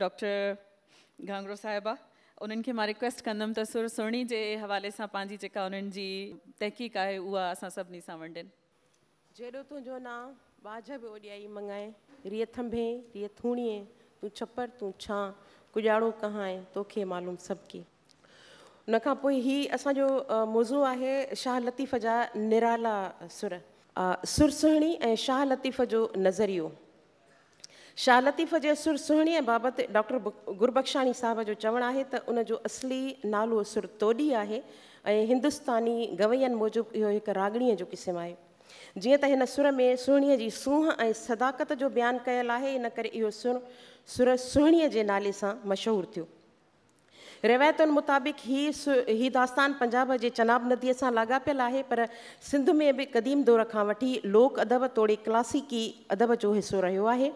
Doctor घांगरो साहिबा उन्हनि खे मां रिक्वेस्ट कंदमि त सुर सुहिणी जे हवाले सां पंहिंजी जेका उन्हनि जी तहक़ीक़ आहे उहा असां सभिनी सां वंडनि जहिड़ो तुंहिंजो ना बाझ बि ओॾियाई मंगाए रियथंभे रियथूणीअ तूं छपर तूं छा कुॼाड़ो कहां आहे तोखे मालूम सभु की उन खां पोइ हीउ असांजो मौज़ू आहे शाह लतीफ़ जा निराला सुर सुर सुहिणी ऐं शाह लतीफ़ जो नज़रियो शाह लतीफ़ के सुर सुहणी बाबत डॉक्टर गुरबख्शाणी साहब जो चवण है त उनजो असली नालो सुर तोडी आहे ऐं हिंदुस्तानी गवैयनि मूजिबि इहो हिकु रागणीअ जो किस्म है जीअं तो सुर में सुहणी की सूह ऐं सदाकत जो बयान कयलु है इन करे सुर सुर सुहणी के नाले से मशहूर थियो रिवायतों मुताबिक़ ही सु दास्तान पंजाब के चनाब नदी से लाॻापियल है पर सिंध में भी क़दीम दौर का वठी लोक अदब तोड़े क्लासिकी अदब जो हिसो रो है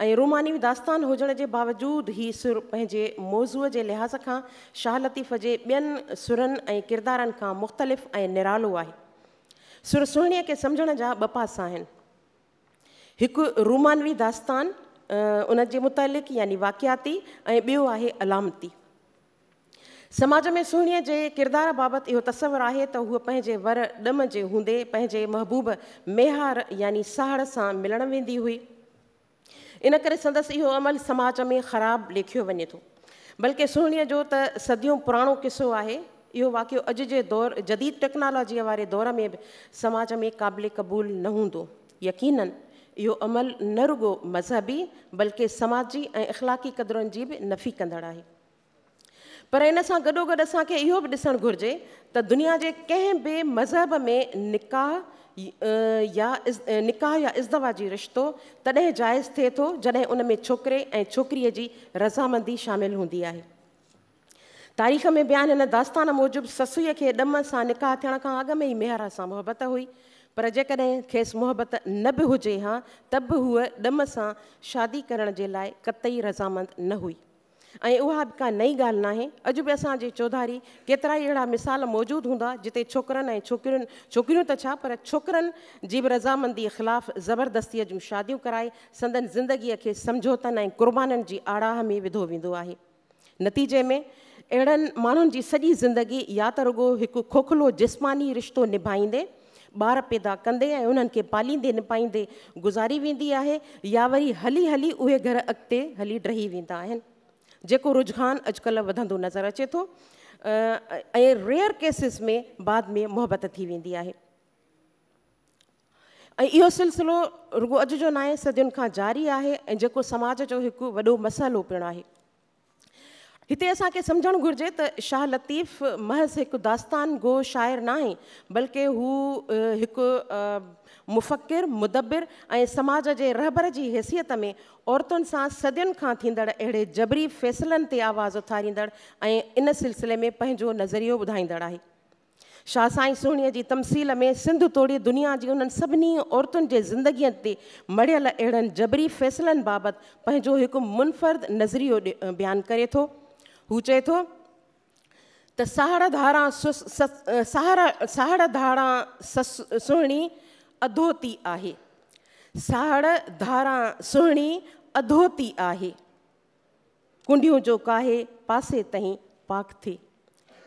ऐं रुमानवी दास्तान हुजण जे बावजूदि ही सुर पंहिंजे मौज़ूअ जे लिहाज़ खां शाह लतीफ़ जे ॿियनि सुरनि ऐं किरदारनि खां मुख़्तलिफ़ ऐं निरालो आहे सुर सुहिणीअ खे सम्झण जा ॿ पासा आहिनि हिकु रुमानवी दास्तान उन जे मुतालिक़ यानी वाक़ियाती ऐं ॿियो आहे अलामती समाज में सुहिणीअ जे किरदार बाबति इहो तसवरु आहे त हूअ पंहिंजे वर ॾम जे हूंदे पंहिंजे महबूब मेहार यानी साहड़ सां मिलणु वेंदी हुई इन करे संदसि इहो अमल समाज में ख़राबु लेखियो वञे थो बल्कि सुहिणीअ जो त सदियूं पुराणो किसो आहे इहो वाकियो अॼु जे दौर जदीद टेक्नोलॉजीअ वारे दौर में बि समाज में क़ाबिले क़बूल न हूंदो यकीननि इहो अमल न रुॻो मज़हबी बल्कि समाजी ऐं इख़लाक़ी क़दुरुनि जी बि नफ़ी कंदड़ आहे पर इन सां गॾोगॾु असांखे इहो बि ॾिसणु घुरिजे त दुनिया जे कंहिं बि मज़हब में निकाह या निकाह या इज़दवा जी रिश्तो तॾहिं जाइज़ थिए थो जॾहिं उन में छोकिरे ऐं छोकिरीअ जी रज़ामंदी शामिलु हूंदी आहे तारीख़ में बयानु हिन दास्तान मूजिबि ससुअ खे ॾम सां निकाह थियण खां अॻु में ई मेहर सां मुहबत हुई पर जेकॾहिं खेसि मुहबत न बि हुजे हा त बि हूअ ॾम सां शादी करण जे लाइ कतई रज़ामंद न हुई ऐं का नई ॻाल्हि नाहे अज भी असांजे चौधारी केतरा अड़ा मिसाल मौजूद हूँ जिते छोकर ऐं छोकिरियुनि छोकिरियूं पर छोकिरनि जी भी रजामंदी खिलाफ जबरदस्ती जो शादियूं कराए संदन जिंदगी के समझौतनि ऐं क़ुर्बाननि आड़ाह में विधो वो आहे नतीजे में अड़न माण्हुनि जी सॼी ज़िंदगी या तो रुगो एक खोखलो जिस्मानी रिश्तों निभाईंदे बार पैदा कंदे ऐं उन्हनि खे पालींदे निपाईंदे गुज़ारी वेंदी आहे या वरी हली हली उ घर अॻिते हली ड्रही वा जेको रुझान अॼुकल्ह वधंदो नज़र अचे थो ऐं रेयर केसिस में बाद में मुहबत थी वेंदी आहे ऐं इहो सिलसिलो रुगो अॼु जो न आहे सदियुनि खां जारी आहे ऐं जेको समाज जो हिकु वॾो मसालो पिणु आहे हिते असांखे सम्झणु घुरिजे त शाह लतीफ़ महज़ हिकु दास्तान गो शाइर न आहे बल्कि हू हिकु मुफ़िर मुदबिर ऐं समाज जे रहबर जी हैसियत में औरतुनि सां सदियुनि खां थींदड़ अहिड़े जबरी फ़ैसिलनि ते आवाज़ु उथारींदड़ ऐं इन सिलसिले में पंहिंजो नज़रियो ॿुधाईंदड़ आहे शाह साईं सुहिणीअ जी तमसील में सिंधु तोड़ी दुनिया जी उन्हनि सभिनी औरतुनि जे ज़िंदगीअ ते मड़ियल अहिड़नि जबरी फ़ैसिलनि बाबति पंहिंजो हिकु मुनफ़र्दु नज़रियो बयानु करे थो तो सूचयतु तत्सारधारा सहारा सहारधारा सुहिणी अधोती है आहे धारा सुहिणी अधोती है कुंडियूं जो काहे पासे तई पाक थिए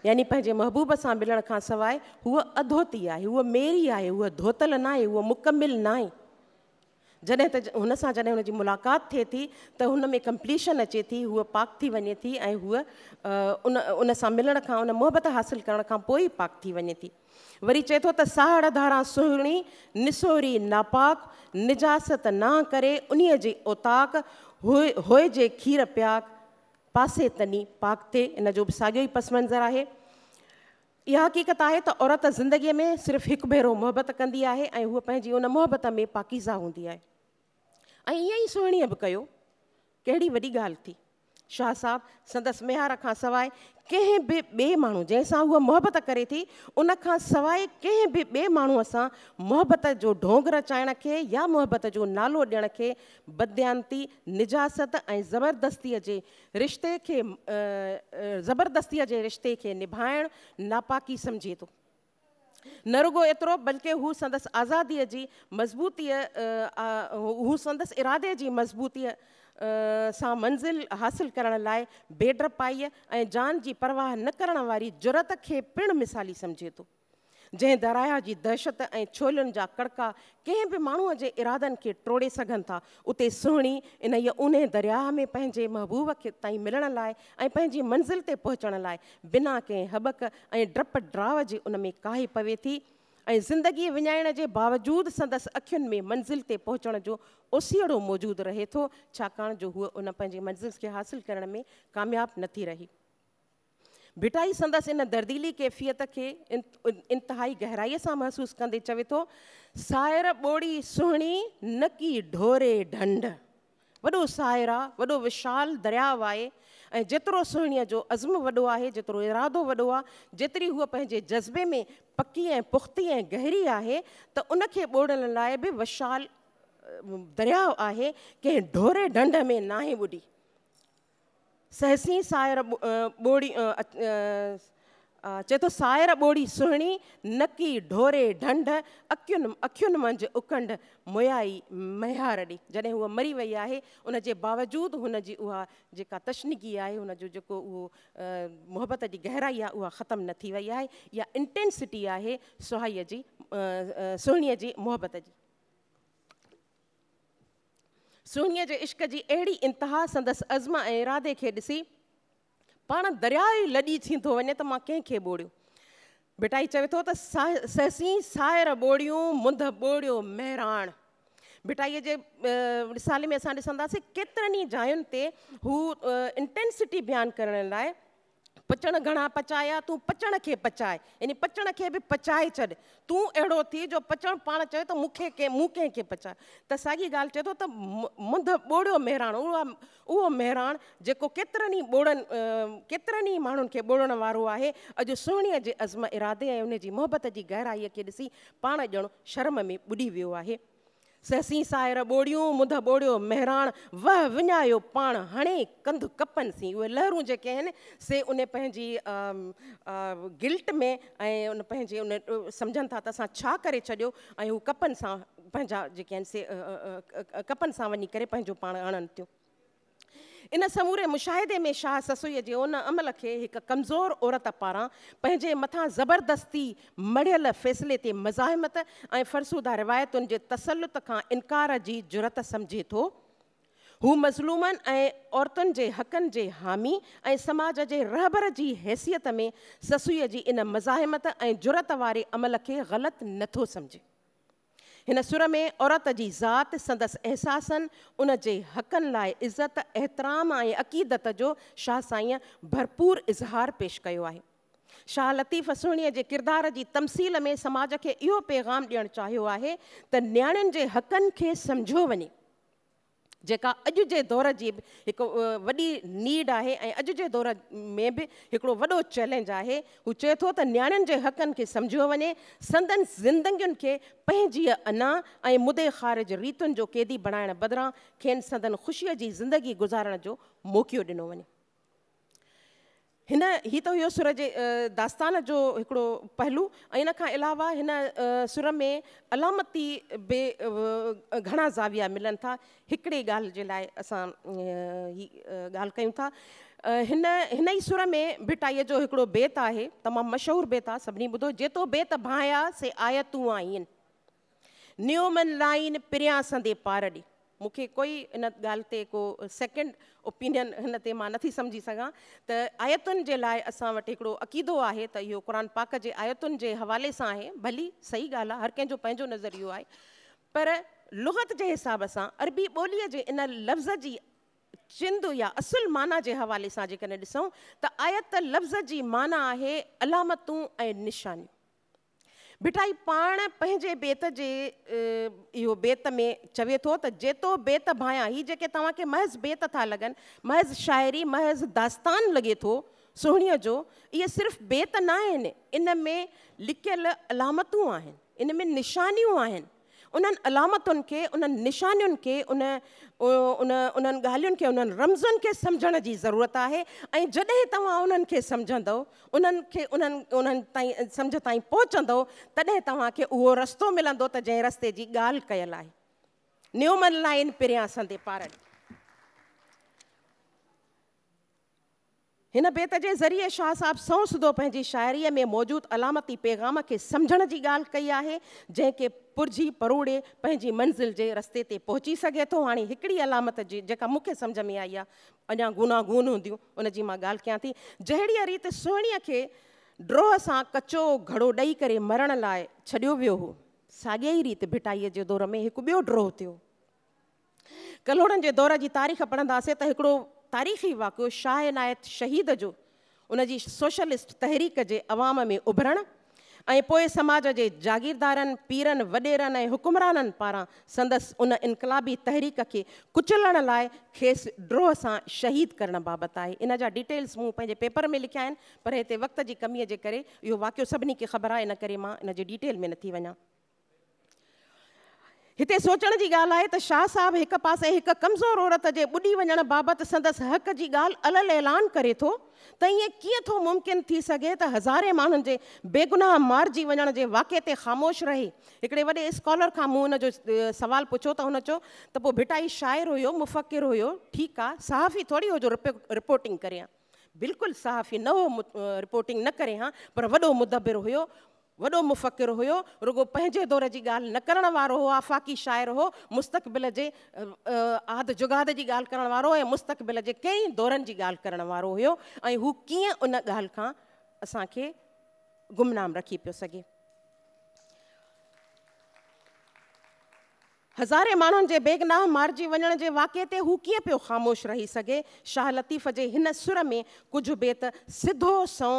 यानी पंहिंजे महबूब से मिलने का सवाइ हूअ अधोती है हूअ मेरी आहे हूअ धोतल ना आहे हूअ मुकमिल न आहे जॾहिं त हुन सां जॾहिं हुन मुलाक़ात थिए थी त हुन में कम्पलीशन अचे थी हूअ पाक थी वञे थी ऐं हूअ उन उनसां मिलण खां उन मोहबत हासिलु करण खां पोइ पाक थी वञे थी वरी चए थो त साड़ धारा सुहिणी निसोरी नापाक निजासत ना करे उन्हीअ जे ओताक उहे जे खीर प्याक पासे तनी पाक पाकते इन जो बि साॻियो ई पसिंज़रु आहे इहा हक़ीक़त आहे त औरत ज़िंदगीअ में सिर्फ़ु हिकु भेरो मुहिबत कंदी आहे ऐं हूअ पंहिंजी उन मोहबत में पाकीज़ा हूंदी आहे আই আই সোਣੀ আব কয় কেড়ি বড়ি গাল থি শাহ সাহেব সংসদ মেহার কা সওয়াই কেহে বে মানু জেসাহু মহব্বত করে থি উন কা সওয়াই কেহে বে মানু আসা মহব্বত জো ঢোং রচায়না কে ইয়া মহব্বত জো নালো দেন কে বদিয়ান্তি নিজাতত আই জবরদস্তি আজে রিশতে কে জবরদস্তি আজে রিশতে কে নিবাণ নাপাকি সমজেতো न रुगो एतिरो बल्कि हू संदसि आज़ादीअ जी मज़बूतीअ हू संदसि इरादे जी मज़बूतीअ सां मंज़िल हासिलु करण लाइ बेडर पाईअ ऐं जान जी परवाह न करण वारी ज़रत खे पिणु मिसाली सम्झे थो जै दरिया की दहशत ए छोलन जा कड़का कंहिं बि माण्हूअ जे इरादनि खे टोड़े सघनि था उते सुहिणी इन ई उन दरिया में पंहिंजे महबूब के ताईं मिलण लाइ मंज़िल ते पहुचण लाइ बिना कें हबक ऐं डप ड्राव के उन में काई पवे थी ए जिंदगी विञाइण के बावजूद संदसि अखियुनि में मंज़िल से पहुचण जो ओसियड़ो मौजूदु रहे तो छाकाणि जो हूअ उन मंज़िल खे हासिल करण में कामयाबु नथी रही बिटा संदस इन दर्दीली कैफ़ियत के इंतहाई गहराई से महसूस कदे चवे तो सायर बोड़ी सुहिणी नकी ढोरे ढंढ वो सायर आहे विशाल दरिया आहे ऐं जेतिरो सुहिणीअ जो अज़्म वॾो आहे जेतिरो इरादो वो आहे जेतिरी हूअ जज़्बे में पकी ऐं पुख़्ती ऐं गहरी है त उनखे ॿोड़ण लाइ बि विशाल दरिया है कें ढोरे ढंढ में ना बुढ़ी सहसी ಸಾಯರ बोड़ी चए थो साइर ॿोड़ी सुहिणी नकी ढोरे ढंढ अखियुनि अखियुनि मंझि उखंड मोयाई महियार ॾे जॾहिं हूअ मरी वही है उनजे बावजूदि हुनजी उहा जेका तशनिगी आहे हुनजो जेको उहो गहराई आहे उहा ख़तमु न थी वई आहे इहा इंटेंसिटी है सुहाईअ की सुहिणीअ जी मुहबत जी सुहिणीअ जे इश्क जी अहिड़ी इंतिहा संदसि अज़म ऐं इरादे खे ॾिसी पाण दरिया ई लॾी थींदो वञे त मां कंहिंखे ॿोड़ियो भिटाई चवे थो त सा ससीं साहिड़ ॿोड़ियूं मुंद ॿोड़ियो महराण भिटाईअ जे रिसाले में असां ॾिसंदासीं केतिरनि जायुनि ते हू इंटेंसिटी बयानु करण लाइ पचण घणा पचाया तू पचण खे पचाए यानी पचण खे भी पचाए छॾ तूं अहिड़ो थी जो पचणु पाण चयो त मूंखे कंहिं मूं कंहिंखे पचाए त साॻी ॻाल्हि चए थो त मुंद ॿोड़ियो महिराण उहा उहो महिराण जेको केतिरनि ई ॿोड़नि केतिरनि ई माण्हुनि खे ॿोड़ण वारो आहे अॼु सुहिणीअ जे अज़म इरादे ऐं उन जी मोहबत जी गहराईअ खे ॾिसी पाण ॼण शर्म में ॿुॾी वियो आहे सहसी साहिर ॿोड़ियूं मुध ॿोड़ियो महिराण वह विञायो पाण हणे कंधु कपनि सी उहे लहरूं जेके आहिनि से उन पंहिंजी गिल्ट में ऐं उन पंहिंजे उन सम्झनि था त असां छा करे छॾियो ऐं हू कपनि सां पंहिंजा जेके आहिनि से कपनि सां वञी करे पंहिंजो पाण आणनि थियूं इन समूरे मुशाहिदे में शाह ससुईअ जे उन अमल खे हिकु कमज़ोर औरत पारां पंहिंजे मथां ज़बरदस्ती मड़ियल फ़ैसिले ते मज़ाहिमत ऐं फ़रसूदा रिवायतुनि जे तसलुत खां इनकार जी जुरत सम्झे थो हू मज़लूमनि ऐं औरतुनि जे हक़नि जे हामी ऐं समाज जे रहबर जी हैसियत में ससुईअ जी इन मज़ाहिमत ऐं जुरत वारे अमल खे ग़लति नथो सम्झे हिन सुर में औरत की ज़ात संदसि अहसासनि उन हकन हक़नि इज़्ज़त एहतराम एतिराम अक़ीदत जो शाह साई भरपूर इज़हार पेश कयो आहे शाह लतीफ़ सुहिणीअ के किरदार की तमसील में समाज के इहो पैगाम ॾियणु चाहियो आहे त नियाणियुनि जे हक़नि खे सम्झो वञे जेका अॼु जे दौर जी बि हिकु वॾी नीड आहे ऐं अॼु जे दौर में बि हिकिड़ो वॾो चैलेंज आहे हू चए थो त नियाणियुनि जे हक़नि खे सम्झियो वञे सदन ज़िंदगियुनि खे पंहिंजी अञा ऐं मुदे ख़ारिज रीतुनि जो कैदी बणाइण बदिरां खेनि संदन ख़ुशीअ जी ज़िंदगी गुज़ारण जो मौक़ियो ॾिनो वञे हिन हीउ त हुयो सुर जे दास्तान जो हिकिड़ो पहलू ऐं हिन खां अलावा हिन सुर में अलामती बि घणा ज़ाविया मिलनि था हिकिड़े ॻाल्हि जे लाइ असां ॻाल्हि कयूं था हिन हिन ई सुर में भिटाईअ जो हिकिड़ो बेत आहे तमामु मशहूरु बेत आहे सभिनी ॿुधो जेतो बेत भाया से आयतूं आईनियोमन लाइ प्रिया संदे पार ॾे मूंखे कोई इन ॻाल्हि ते को सैकेंड ओपिनियन हिन ते मां नथी सम्झी सघां त आयतुनि जे लाइ असां वटि हिकिड़ो अक़ीदो आहे त इहो क़ुर पाक जे आयतुनि जे हवाले सां आहे भली सही ॻाल्हि आहे हर कंहिंजो पंहिंजो नज़र आहे पर लुहत जे हिसाब सां अरबी ॿोलीअ जे इन लफ़्ज़ जी चिंद या असुल माना जे हवाले सां जेकॾहिं ॾिसूं त आयत लफ़्ज़ जी माना आहे अलामतूं ऐं निशानियूं बिठा ई पाण पंहिंजे बेत जे इहो बेत में चवे थो त जेतो बेत भाया ही जेके तव्हांखे महज़ बेत था लॻनि महज़ शाइरी महज़ दास्तान लॻे थो सुहिणीअ जो इहे सिर्फ़ु बेत न आहिनि इन में लिकियलु अलामतूं आहिनि इन में निशानियूं आहिनि उन्हनि अलामतुनि खे उन्हनि निशानियुनि खे उन उन उन्हनि ॻाल्हियुनि खे उन्हनि रमज़नि खे सम्झण जी ज़रूरत आहे ऐं जॾहिं तव्हां उन्हनि खे सम्झंदो उन्हनि खे उन्हनि उन्हनि ताईं सम्झ ताईं पहुचंदो तॾहिं तव्हांखे उहो रस्तो मिलंदो त जंहिं रस्ते जी ॻाल्हि कयल आहे नियोमन लाइन प्रिया संदे पार हिन बेत जे ज़रिए शाह साहिबु सौ सूधो पंहिंजी शाइरीअ में मौजूदु अलामती पैगाम खे सम्झण जी ॻाल्हि कई आहे जंहिंखे पुरजी परोड़े पंहिंजी मंज़िल जे रस्ते ते पहुची सघे थो हाणे हिकिड़ी अलामत जी जेका मूंखे सम्झ में आई आहे अञा गुनागून हूंदियूं उनजी मां ॻाल्हि कयां थी जहिड़ीअ रीति सुहिणीअ खे ड्रोह से कचो घड़ो ॾेई कर मरण लाय छो वो हो सागे ही रीत भिटाई के दौर में एक बो ड्रोह थो कलोड़न के दौर की तारीख़ पढ़ंदासीं त तारीख़ी वाक्य शाह इनायत शहीद जो उन सोशलिस्ट तहरीक के अवाम में उभरण ऐं पोए समाज जे जागीरदारनि पीरनि वॾेरनि ऐं हुकुमराननि पारां संदसि उन इनकलाबी तहरीक खे कुचलण लाइ खेसि ड्रोह सां शहीद करण बाबति आहे इन जा डिटेल्स मूं पंहिंजे पेपर में लिखिया आहिनि पर हिते वक़्त जी कमीअ जे करे इहो वाक़ियो सभिनी खे ख़बर आहे इन करे मां इन जी डिटेल में नथी वञा इतने सोचने की ॻाल्हि आहे त शाह साहब एक पास एक कमज़ोर औरत जे ॿुॾी वञण बाबति संदसि हक़ की गाल अलल ऐलान करे तो त ईअं कीअं मुमकिन थी सघे त हज़ारे माण्हुनि जे बेगुनाह मारिजी वञण जे वाक़े ते ख़ामोश रहे हिकिड़े वे स्कॉलर का मूं हुनजो सुवालु पुछियो त हुन चयो त पोइ बेटा हीउ शाइर हुयो मुफ़क़िर हुयो ठीकु आहे सहाफ़ी थोरी रिपोर्टिंग करें बिल्कुल सहाफ़ी न हो रिपोर्टिंग न करें हाँ पर वो मुदबिर हो वॾो मुफ़क़ हुयो रुगो पंहिंजे दौर जी ॻाल्हि न करणु वारो हुओ आफ़ाक़ी शाइरु हो मुस्तक़बिल जे आदि जुगाद जी ॻाल्हि करणु वारो ऐं मुस्तक़बिल जे कंहिं दौरनि जी ॻाल्हि करणु वारो हुयो ऐं हू कीअं उन ॻाल्हि खां असांखे गुमनामु रखी पियो सघे हज़ारे माण्हुनि जे बेगिनाह मारिजी वञण जे वाक़िए ते हू कीअं पियो ख़ामोश रही सघे शाह लतीफ़ जे हिन सुर में कुझु बेत सिधो सौ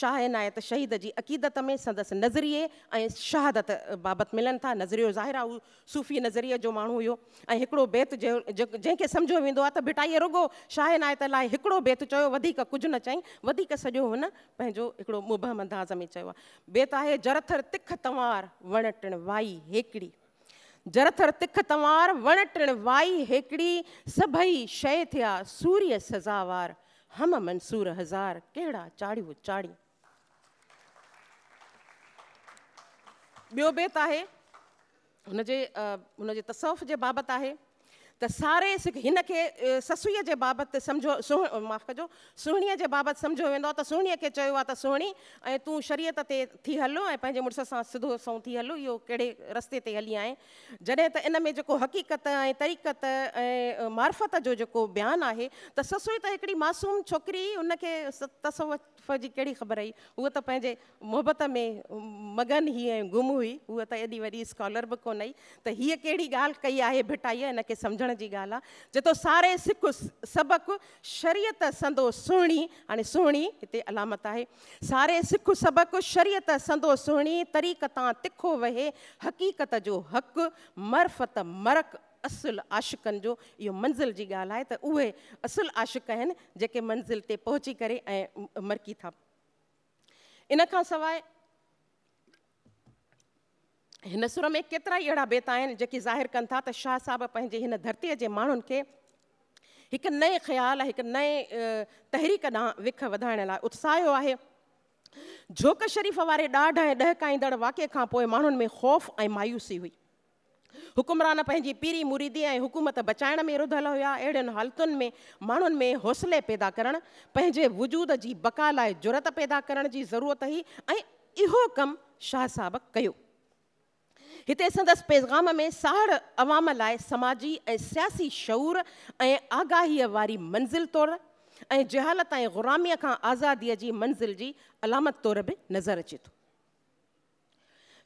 शाह इनायत शहीद जी अक़ीदत में संदसि नज़रिए ऐं शहादत बाबति मिलनि था नज़रियो ज़ाहिरा उहो सूफ़ी नज़रिए जो माण्हू हुओ ऐं हिकिड़ो बेत जे जंहिंखे सम्झो वेंदो आहे त भिटाईअ रुॻो शाह इनायत लाइ हिकिड़ो चयो वधीक कुझु न वधीक सॼो हुन पंहिंजो हिकिड़ो मुबहम अंदाज़ में चयो आहे बेत आहे जरथर तिख वण ಜರಥರ್ ತಿಖ ತವಾರ್ वण टिण वाई हेकड़ी सभई शय थिया सूर्य सज़ावार हम मंसूर हज़ार कहिड़ा चाढ़ियूं चाढ़ियूं ॿियो बेत आहे हुनजे हुनजे तसवफ़ जे बाबति तो सारे हिन के ससूईअ जे बाबति सम्झो सुह माफ़ु कजो सुहिणीअ जे बाबति सम्झो वेंदो आहे त सुहिणीअ खे चयो आहे शरीयत ते थी हलो ऐं पंहिंजे मुड़ुस सां सिधो थी हलो इहो कहिड़े रस्ते ते हली आहीं जॾहिं त इन में जेको हक़ीक़त ऐं तरीक़त ऐं मार्फत जो जो बयान है त ससुई तो हिकिड़ी मासूम छोकिरी हुनखे तसव ख़िलाफ़ जी कहिड़ी ख़बर आई हूअ त पंहिंजे मुहबत में मगन ही गुम हुई वह तो एडी वही स्कॉलर भी कोन आई त हीअ कहिड़ी ॻाल्हि कई आहे भिटाईअ हिनखे सम्झण जी ॻाल्हि आहे जेतिरो सारे सिख सबक शरीयत संदो सुणी हाणे सुणी हिते अलामत आहे सारे सिख सबक शरीयत संदो सुहिणी तरीक़ तां तिखो वहे हक़ीक़त जो हक़ मरफत मरक असुलु आशिक़नि जो इहो मंज़िल जी ॻाल्हि आहे त उहे असुलु आशिक़ मंज़िल ते पहुची करे मरकी था इन खां सवाइ सुर में केतिरा ई अहिड़ा बेत आहिनि ज़ाहिर कनि था त शाह साहब पंहिंजे हिन धरतीअ जे माण्हुनि खे हिकु नए ख़्याल हिकु नए तहरीक ॾांहुं विख वधाइण लाइ उत्साहियो आहे झोक शरीफ़ वारे ॾाढ ऐं ॾह ईंदड़ वाक़े खां में ख़ौफ़ ऐं मायूसी हुई हुकुमरान पंहिंजी पीरी मुरीदी ऐं हुकूमत बचाइण में रुधल हुया अहिड़ियुनि हालतुनि में माण्हुनि में हौसले पैदा करणु पंहिंजे वजूद जी बका लाइ ज़ुरत पैदा करण जी ज़रूरत हुई ऐं इहो कमु शाह साहब कयो हिते संदसि पैगाम में साड़ अवाम लाइ समाजी ऐं सियासी शूर ऐं आगाहीअ वारी मंज़िल तौरु ऐं जहालत ऐं ग़ुलामीअ खां आज़ादीअ जी मंज़िल जी अलामत तौरु बि नज़र अचे थो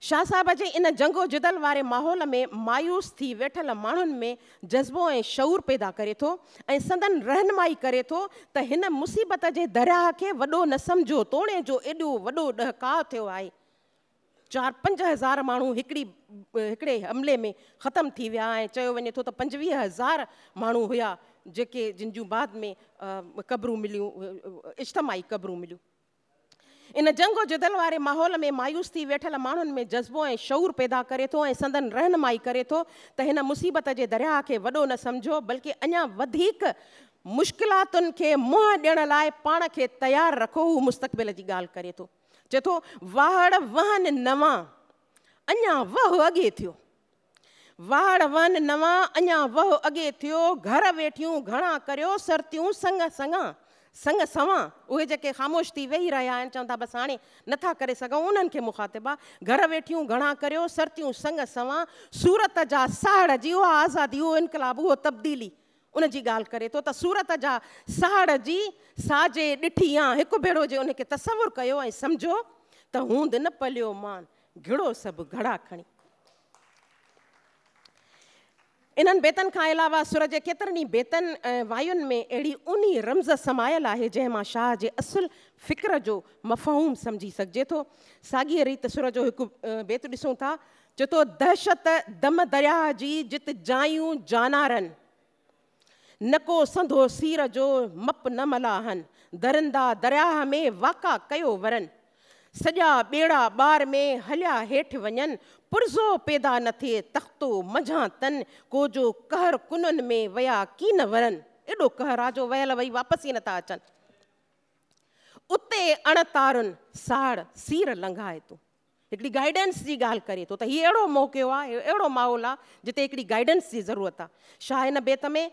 शाह साहब के इन जंगो जुदल वे माहौल में मायूस थी वेठल माण्हुनि में जज़्बो ए शौर पैदा करे थो ऐं संदन रहनुमाई करे तो मुसीबत के दरिया के वो न सम्झो तोणे जो एडो वो ॾहकाउ थियो आहे पंज हज़ार माण्हू हिकिड़ी हमले में खत्म थी वह वे तो वञे हज़ार माण्हू हुआ जेके जिन जूं बाद में क़बरूं मिलियूं इज्तमाही क़बरूं मिलियूं इन जंगो जदल वे माहौल में मायूस थी वेठल माण्हुनि में जज़्बो ए शौर पैदा करे थो संदन रहनुमाई करे तो मुसीबत के दरिया के वो न सम्झो बल्कि अञा वधीक मुश्किलातुनि खे मुंहुं ॾियण लाइ पाण खे तयारु रखो वह मुस्तक़बिल जी ॻाल्हि करे थो चए थो वाहड़ वहन नवां अञा वह अॻे थियो वाड़ वन नवां अञा वह अॻे थियो घर वेठियूं घणा करियो सरतियूं संग संगा संग सवां उहे जेके ख़ामोश थी वेही रहिया आहिनि चवनि था बसि हाणे नथा करे सघूं उन्हनि खे मुखातिबु आहे घर वेठियूं घणा करियो सरतियूं संग सवां सूरत जा साड़ जी उहा आज़ादी उहो इनकलाब उहो तब्दीली उन जी ॻाल्हि करे थो त सूरत जा साड़ जी साजे ॾिठी आहे हिकु भेरो जे उनखे तसवुरु कयो ऐं सम्झो त हूंद न पलियो मान घिड़ो सभु घड़ा खणी इन बेतन खां अलावा सुर जे केतिरनि ई बेतनि ऐं में अड़ी उनी रम्ज़ समायल है जैमां शाह के असुलु फ़िक्र जो मफ़हूम समझी सघिजे थो साॻीअ रीति सुर जो बेत ॾिसूं था चए दहशत दम दरिया की जित जायूं जानारनि न को संधो सीर जो मप न मलाहन आहिनि दरिंदा दरियाह में वाका कयो वरनि सजा बेड़ा बार में हलिया हेठि वन पुर्जो पैदा न थे तख़्तो मझा तन को जो कहर कुननि में विया कीन वरनि एॾो कहर आहे जो वियल वई वापसि ई नथा अचनि उते अणतारुनि साड़ सीर लंघाए थो तो। हिकिड़ी गाइडेंस की ॻाल्हि करे थो तो त हीउ मौक़ो आड़ो माहौल आ जिते हिकिड़ी गाइडेंस की ज़रूरत आहे छा हिन बेत में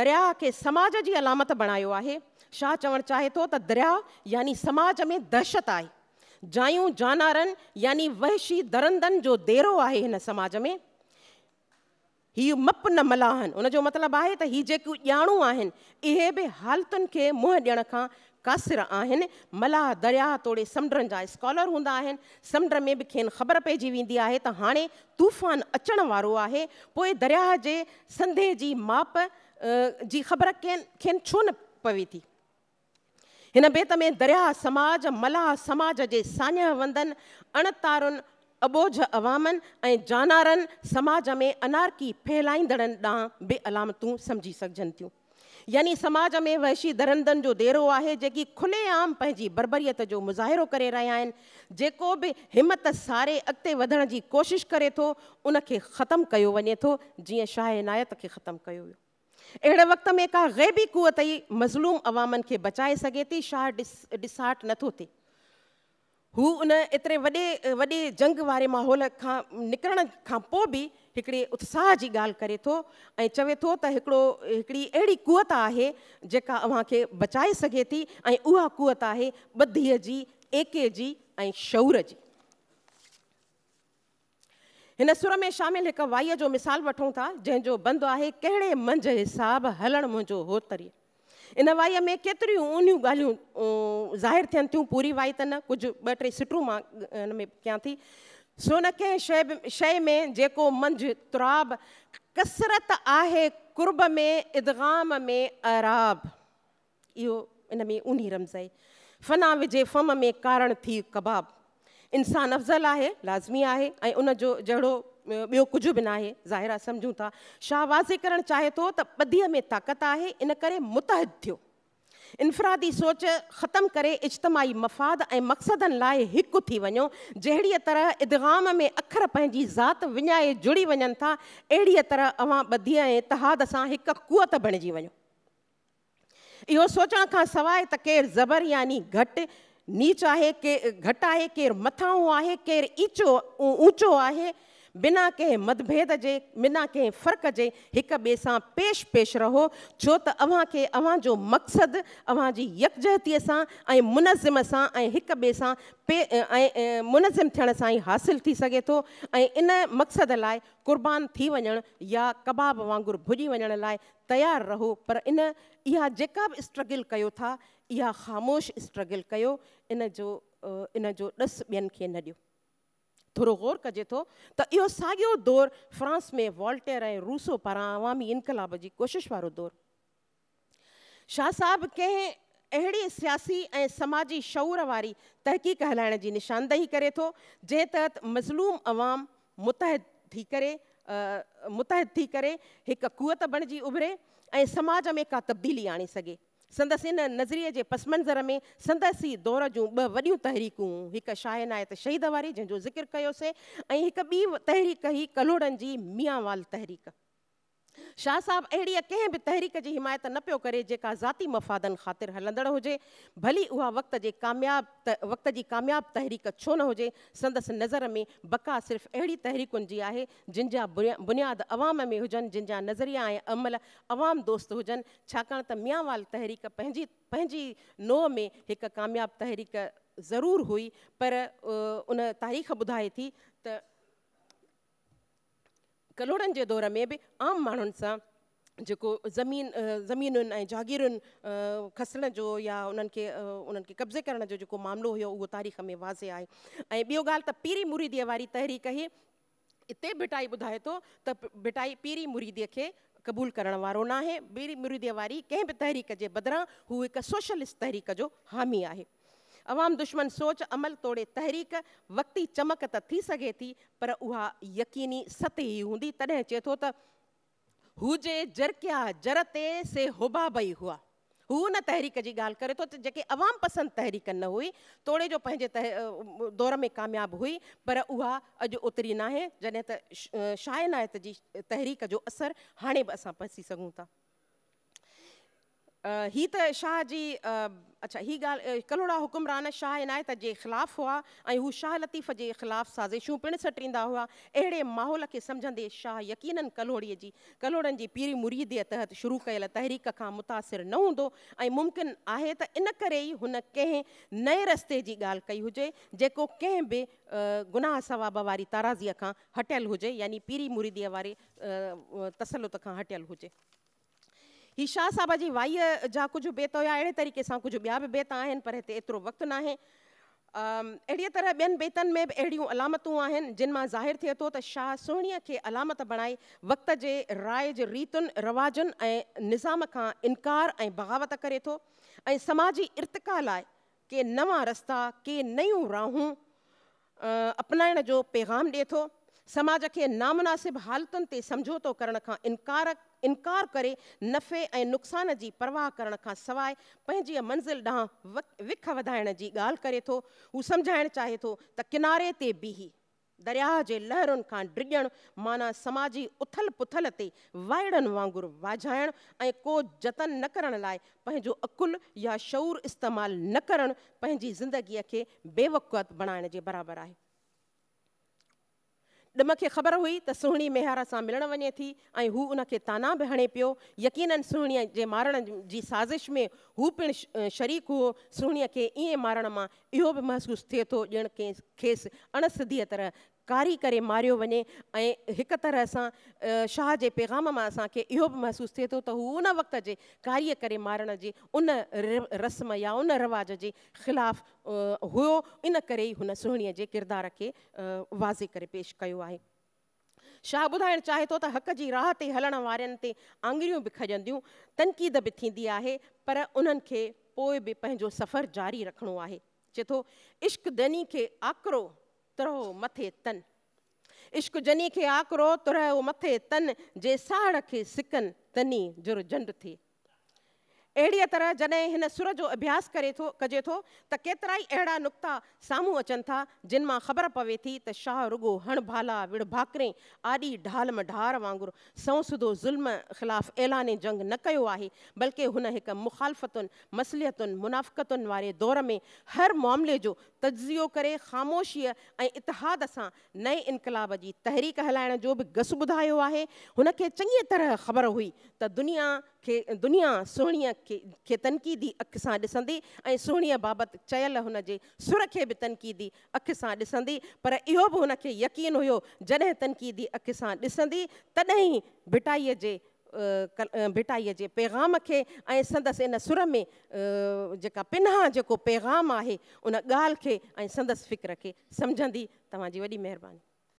दरिया के समाज की अलामत बणायो है छा चवणु चाहे तो दरिया यानी समाज में दहशत आए जायूं जानारन यानी वहशी दरंदन जो देरो आहे हिन समाज में हीअ मप न मलाहन उनजो मतलब आहे त हीअ जेकियूं ॼाणूं आहिनि इहे बि हालतुनि खे मुंहुं ॾियण खां कासिर आहिनि मलाह दरिया तोड़े समुंडनि जा स्कॉलर हूंदा आहिनि समुंड में बि खेनि ख़बर पइजी वेंदी आहे त हाणे तूफ़ान अचण वारो आहे पोइ दरिया जे संधे जी माप जी ख़बर कंहिं खेनि छो न पवे थी हिन बेत में दरिया समाज मलाह समाज जे सानि वंदन अण अबोझ अवामनि ऐं जानारनि समाज में अनारकी फैलाईंदड़नि ॾांहुं बि अलामतूं सम्झी सघजनि थियूं यानी समाज में वहशी दरंदनि जो देरो आहे जेकी खुले आम पंहिंजी बरबरीयत जो मुज़ाहिरो करे रहिया आहिनि जेको बि हिमत सारे अॻिते वधण जी कोशिशि करे थो उन खे ख़तमु कयो वञे थो जीअं इनायत खे ख़तमु कयो वियो अड़े वक़्त में का ग़ैबी कुवत ई मज़लूम अवामनि के बचाए सघे थी शाह ॾिस ॾिसाट नथो थिए हू उन एतिरे वॾे वॾे जंग वारे माहौल का निकिरण खां पोइ उत्साह की ॻाल्हि करे थो चवे थो अड़ी हिकिड़ो हिकिड़ी अहिड़ी कुवत आहे जेका अव्हां बचाए सघे थी ऐं उहा कुवत आहे ॿधीअ जी एके जी शौर जी हिन सुर में शामिलु हिकु वाईअ जो मिसाल वठूं था जंहिंजो बंदि आहे कहिड़े मंझि हिसाबु हलणु मुंहिंजो तरी इन वाईअ में केतिरियूं ऊनियूं ॻाल्हियूं ज़ाहिर थियनि थियूं पूरी वाई त न कुझु ॿ टे सिटूं मां इन में कयां थी सो न कंहिं शइ में शइ में जेको मंझि तुराब कसरत आहे कुर्ब में इदगाम में अराब इहो इन में ऊनी रमज़ आहे फ़ना विझे फम में कारण थी कबाब इंसानु अफ़ज़ल आहे लाज़मी आहे ऐं उनजो जहिड़ो ॿियो कुझु बि न आहे ज़ाहिर सम्झूं था छा वाज़े करणु चाहे थो त ॿधीअ में ताक़त आहे इन करे मुतहिद थियो इनफ़रादी सोच ख़तमु करे इज्तमाही मफ़ाद ऐं मक़्सदनि लाइ हिकु थी वञो जहिड़ीअ तरह इदगाम में अखर पंहिंजी ज़ात विञाए जुड़ी वञनि था अहिड़ीअ तरह अव्हां ॿधीअ ऐं इतिहाद सां हिकु कुअत बणिजी वञो इहो सोचण खां सवाइ त केरु ज़बर यानी घटि नीच है के घटि है केर मथां आहे केर ईचो ऊंचो आहे बिना कंहिं मतभेद जे बिना कंहिं फ़र्क़ जे एक ॿिए सां पेश पेश रहो छो त अव्हां खे अव्हां जो मक़सदु अव्हां जी यकजहतीअ सां मुनज़िम से एक हिक ॿिए पे मुनज़िम थियण सां ई हासिलु थी सघे थो इन मक़सद लाइ क़ुर्बान थी वञणु या कबाब वांगुरु भुॼी वञण लाइ तयारु रहो पर इन इहा स्ट्रगल कयो था इहा ख़ामोश स्ट्रगल कयो इन जो इन जो ॾसु ॿियनि खे न ॾियो थोरो ग़ौर कजे थो त इहो साॻियो दौर फ्रांस में वॉल्टियर ऐं रूसो पारां आवामी इनक़ाब जी कोशिश वारो दौर शाह साहब कंहिं अहिड़े सियासी ऐं समाजी शौर वारी तहक़ीक़ हलाइण जी निशानदेही करे थो जंहिं तहत मज़लूम अवाम मुतहद थी करे मुतहद थी करे हिकु कुवत बणिजी उभिरे ऐं समाज में का तब्दीली आणे सघे संदस इन नज़रिए जे पसमंज़र में संदसि दौर जूं ॿ वॾियूं तहरीकूं हिकु शाहनायत शहीद वारी जंहिंजो ज़िक्र कयोसीं ऐं तहरीक ही कलोड़न की मियाँवाल तहरीक शाह साहब अड़ी कें बि तहरीक की हिमायत न पो करे जी ज़ाती ख़ातिर हलंदड़ हुजे भली उहा वक़्त जे कामयाब त वक़्त जी कामयाबु तहरीक छो न हो संदसि नज़र में बका सिर्फ़ अड़ी तहरीकुनि जी आहे जिन बुनिया बुनियाद अवाम में हुजनि जिन नज़रिया ऐं अमल अवाम दोस्त हुजन छाकाणि त मियांवाल तहरीक नो में एक कामयाब तहरीक जरूर हुई पर उन तारीख़ बुधाए थी त कलोड़न के दौर में भी आम माण्हुनि सां जेको ज़मीन ज़मीनुनि ऐं खसण जो या उन्हनि खे कब्ज़े करण जो जेको मामिलो हुयो तारीख़ में वाज़े आहे ऐं ॿियो पीरी मुरीदीअ वारी तहरीक ही हिते भिटाई बुधाए थो त पीरी मुरीदीअ के क़बूल करो ना न पीरी मुरीदीअ वारी कें भी तहरीक के बदर हू एक सोशलिस्ट तहरीक जो हामी आहे अवाम दुश्मन सोच अमल तोड़े तहरीक वक़्ती चमक त थी सके थी पर उहा यकीनी सत ई हूंदी तॾहिं चए थो त हुजे हू हुन तहरीक जी ॻाल्हि करे थो त जेके अवाम पसंदि तहरीक न हुई तोड़े जो पंहिंजे दौर में कामयाबु हुई पर उहा अॼु उतरी नाहे जॾहिं त शाइनायत जी तहरीक जो असरु हाणे बि असां पहुची सघूं था ही त शाह जी अच्छा हीअ ॻाल्हि कलोड़ा हुकुमरान शाह इनायत जे ख़िलाफ़ हुआ ऐं हू शाह लतीफ़ जे ख़िलाफ़ साज़िशूं पिणु सटींदा हुआ अहिड़े माहौल खे सम्झंदे शाह यकीननि कलोड़ीअ जी कलोड़नि जी पीरी मुरीदीअ तहत शुरू कयल तहरीक खां मुतासिर न हूंदो ऐं मुमकिन आहे त इन करे ई हुन कंहिं नए रस्ते जी ॻाल्हि कई हुजे जेको कंहिं बि गुनाह सवाब वारी ताराज़ीअ खां हटियलु हुजे यानी पीरी मुरीदीअ वारे तसलुत खां हटियलु हुजे ही शाह साहब जी वाई जा कुछ बेत हुआ अड़े तरीक़े से कुछ ॿिया भी बेत आहिनि पर इतने एतिरो वक्त ना अड़ी तरह बेन बेतनि में भी अड़ी अलामतू आहिनि जिनमें जाहिर थे तो शाह सुहिणीअ के अलामत बणाए वक़्त के राय जे रीतुनि रवाजन ए निज़ाम का इनकार ऐं बग़ावत करे तो समाजी इर्तिक़ा लाइ के नवा रस्ता के नयू राहू अपनाइण जो पैगाम दिए तो समाज के नामुनासिब हालतुनि ते समझौतो करण खां इनकार इनकार करे नफ़े ऐं नुक़सान जी परवाह करण का सवाइ पंहिंजी मंज़िल ॾांहुं विख वधाइण जी ॻाल्हि करे थो हू सम्झाइणु चाहे थो त किनारे ते बीही दरिया जे लहरुनि खां डिॼणु माना समाजी उथल पुथल ते वाइड़नि वांगुरु वाॼाइणु ऐं को जतन न करण लाइ पंहिंजो अकुल या शौर इस्तेमाल न करणु पंहिंजी ज़िंदगीअ खे बेवकूअत बणाइण जे बराबरि आहे ॾम खे ख़बर हुई त सुहिणी मेहर सां मिलण वञे थी ऐं हू उनखे ताना बि हणे पियो यकीननि सुहिणीअ जे मारण जी साज़िश में हू पिणु शरीक हुओ सुहिणीअ खे ईअं मारण मां इहो बि महसूसु थिए थो ॼण कंहिं खेसि अणसिधीअ तरह कारी कर मारियो वे एक तरह से शाह जे पैगाम मां असांखे इहो बि महसूसु थिए थो उन वक़्त जे कार्य करे मारण जी उन रस्म या उन रवाज के ख़िलाफ़ हो इन करे ई हुन किरदार के वाज़े कर पेश कयो शाह ॿुधाइणु चाहे तो हक़ की राह ते हलण वारनि ते भी खजंद तनक़ीद भी थी है पर उन्हनि खे सफ़र जारी रखो है चे तो इश्क दनी खे आकरो तरहो मथे तन इश्क जनी खे आकरो तरहो मथे तन जे साड़ खे सिकन तनी जुर जंड थी अहिड़ीअ तरह जॾहिं हिन सुर जो अभ्यास करे थो कजे थो त केतिरा ई अहिड़ा नुक़्ता साम्हूं अचनि था जिन मां ख़बर पवे थी त शाह रुगो हण भाला विड़ भाकरे आॾी ढाल में ढार वांगुरु सौंसुदो ज़ुल्म खिलाफ ऐलान जंग न कयो आहे बल्कि हुन हिकु मुखालफ़तुनि मसलियतुनि मुनाफ़क़तुनि वारे दौर में हर मामले जो तजियो करे खामोशी ऐं इतिहाद सां नए इनकलाब जी तहरीक हलाइण जो बि गस ॿुधायो आहे हुनखे चङीअ तरह ख़बर हुई त दुनिया खे दुनिया सुहिणीअ खे खे तनक़ीदी अख सां ॾिसंदी ऐं सुहिणीअ बाबति चयल हुनजे सुर खे बि तनक़ीदी अखि सां ॾिसंदी पर इहो बि हुनखे यकीन हुयो जॾहिं तनक़ीदी अख सां ॾिसंदी तॾहिं भिटाईअ जे भिटाईअ जे पैगाम खे ऐं संदसि इन सुर में जेका पिना जेको पैगाम आहे उन ॻाल्हि खे ऐं संदसि फ़िक्र खे सम्झंदी तव्हांजी वॾी महिरबानी